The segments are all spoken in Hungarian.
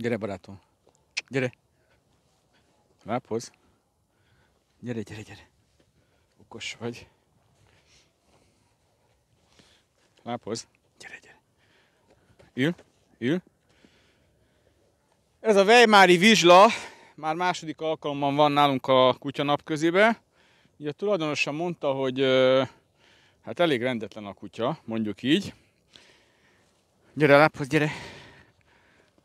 Gyere, barátom. Gyere. Lábhoz. Gyere, gyere, gyere. Okos vagy. Lábhoz. Gyere, gyere. Ül, ül. Ez a Weimári vizsla már második alkalommal van nálunk a kutya napközébe. Ugye a tulajdonosa mondta, hogy hát elég rendetlen a kutya, mondjuk így. Gyere lábhoz, gyere!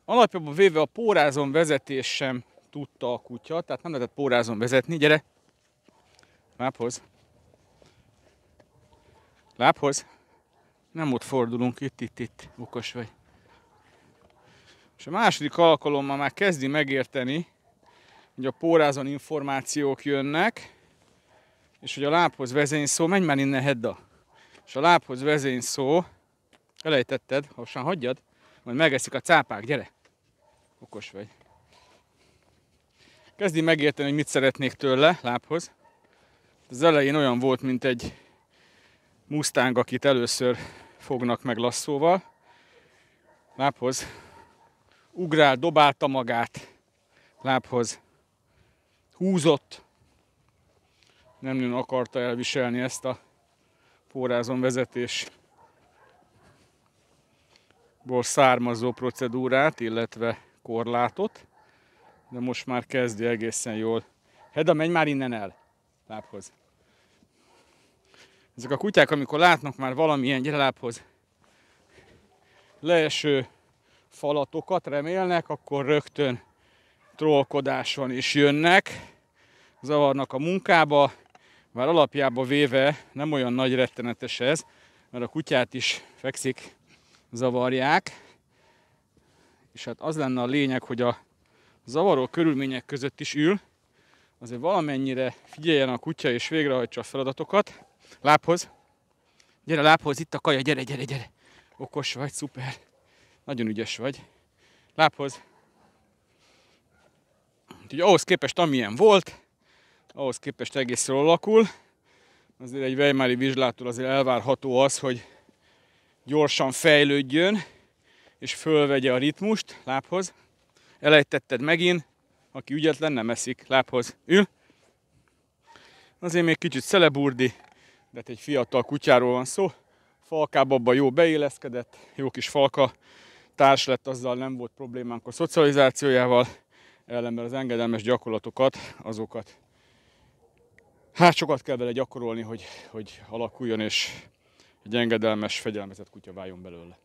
Alapjában véve a pórázon vezetés sem tudta a kutya, tehát nem lehetett pórázon vezetni. Gyere! Lábhoz! Lábhoz! Nem ott fordulunk, itt, itt, itt, okos vagy. És a második alkalommal már kezdi megérteni, hogy a pórázon információk jönnek, és hogy a lábhoz szó. menj már innen, Hedda! És a lábhoz szó elejtetted, ha sem hagyjad, majd megeszik a cápák, gyere! Okos vagy. Kezdi megérteni, hogy mit szeretnék tőle lábhoz. Az elején olyan volt, mint egy mustang, akit először fognak meg lasszóval. Lábhoz. Ugrál, dobálta magát. Lábhoz. Húzott. Nem nagyon akarta elviselni ezt a forrázon vezetés ból származó procedúrát, illetve korlátot, de most már kezdi egészen jól. Heda, menj már innen el, lábhoz. Ezek a kutyák, amikor látnak már valamilyen lábhoz leeső falatokat remélnek, akkor rögtön trollkodáson is jönnek, zavarnak a munkába, már alapjába véve nem olyan nagy rettenetes ez, mert a kutyát is fekszik zavarják. És hát az lenne a lényeg, hogy a zavaró körülmények között is ül, azért valamennyire figyeljen a kutya és végrehajtsa a feladatokat. Lábhoz. Gyere lábhoz, itt a kaja, gyere, gyere, gyere. Okos vagy, szuper. Nagyon ügyes vagy. Lábhoz. Úgyhogy ahhoz képest, amilyen volt, ahhoz képest egész alakul. Azért egy Weimári vizslától azért elvárható az, hogy gyorsan fejlődjön, és fölvegye a ritmust lábhoz. Elejtetted megint, aki ügyetlen nem eszik lábhoz. Ül! Azért még kicsit szeleburdi, de egy fiatal kutyáról van szó. Falkába jó beéleszkedett, jó kis falka társ lett, azzal nem volt problémánk a szocializációjával, ellenben az engedelmes gyakorlatokat, azokat hát sokat kell vele gyakorolni, hogy, hogy alakuljon és egy engedelmes, fegyelmezett kutya váljon belőle.